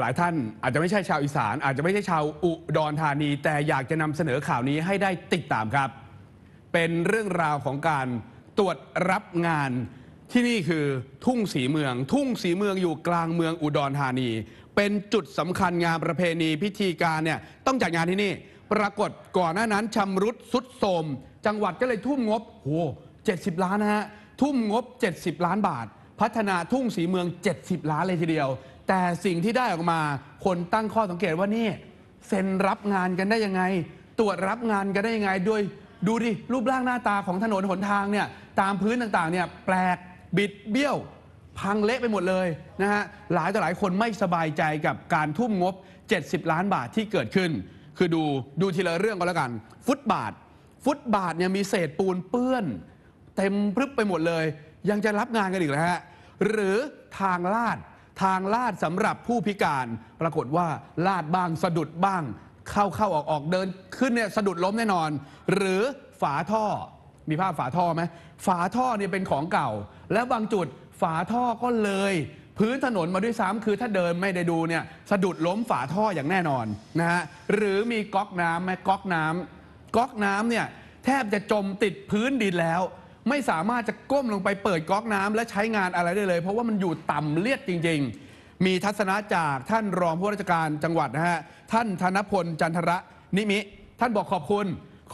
หลายท่านอาจจะไม่ใช่ชาวอีสาน อาจจะไม่ใช่ชาวอุดรธานี แต่อยากจะนำเสนอข่าวนี้ให้ได้ติดตามครับ เป็นเรื่องราวของการตรวจรับงานที่นี่คือทุ่งสีเมือง ทุ่งสีเมืองอยู่กลางเมืองอุดรธานี เป็นจุดสำคัญงานประเพณีพิธีการเนี่ยต้องจัดงานที่นี่ ปรากฏก่อนหน้านั้นชำรุดสุดโทมจังหวัดก็เลยทุ่มงบโอ้เจ็ดสิบล้านนะฮะทุ่มงบ 70 ล้านบาท พัฒนาทุ่งสีเมือง 70 ล้านเลยทีเดียวแต่สิ่งที่ได้ออกมาคนตั้งข้อสังเกตว่า นี่เซ็นรับงานกันได้ยังไง ตรวจรับงานกันได้ยังไงโดยดูดิรูปร่างหน้าตาของถนนหนทางเนี่ยตามพื้นต่างๆเนี่ย แปลกบิดเบี้ยว พังเละไปหมดเลยนะฮะหลายต่อหลายคนไม่สบายใจกับการทุ่มงบ 70 ล้านบาทที่เกิดขึ้น คือดูดูทีละเรื่องก็แล้วกัน ฟุตบาท ฟุตบาทเนี่ยมีเศษปูนเปื้อนเต็มพรึบไปหมดเลย ยังจะรับงานกันอีกเหรอฮะหรือทางลาดทางลาดสำหรับผู้พิการปรากฏว่าลาดบ้างสะดุดบ้างเข้าเข้าออกออกเดินขึ้นเนี่ยสะดุดล้มแน่นอน หรือฝาท่อมีภาพฝาท่อไหมฝาท่อเนี่ยเป็นของเก่า และบางจุดฝาท่อก็เลย พื้นถนนมาด้วยซ้ำคือถ้าเดินไม่ได้ดูเนี่ยสะดุดล้มฝาท่ออย่างแน่นอนนะฮะหรือมีก๊อกน้ำไหมก๊อกน้ำก๊อกน้ำเนี่ยแทบจะจมติดพื้นดินแล้วไม่สามารถจะก้มลงไปเปิดก๊อกน้ำและใช้งานอะไรได้เลย เพราะว่ามันอยู่ต่ำเลียดจริงๆ มีทัศนะจากท่านรองผู้ราชการจังหวัดนะฮะ ท่านธนพลจันทระนิมิ ท่านบอกขอบคุณ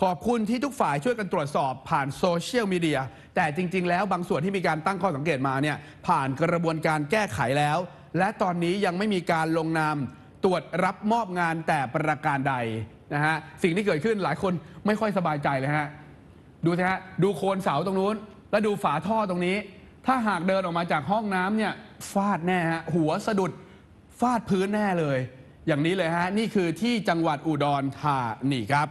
ขอบคุณที่ทุกฝ่ายช่วยกันตรวจสอบผ่านโซเชียลมีเดียแต่จริงๆแล้วบางส่วนที่มีการตั้งข้อสังเกตมาเนี่ยผ่านกระบวนการแก้ไขแล้ว และตอนนี้ยังไม่มีการลงนาม ตรวจรับมอบงานแต่ประการใดนะฮะสิ่งที่เกิดขึ้นหลายคนไม่ค่อยสบายใจเลยฮะดูสิฮะ ดูโคนเสาตรงนู้น แล้วดูฝาท่อตรงนี้ ถ้าหากเดินออกมาจากห้องน้ำเนี่ย ฟาดแน่ฮะ หัวสะดุด ฟาดพื้นแน่เลย อย่างนี้เลยฮะ นี่คือที่จังหวัดอุดรธานีครับ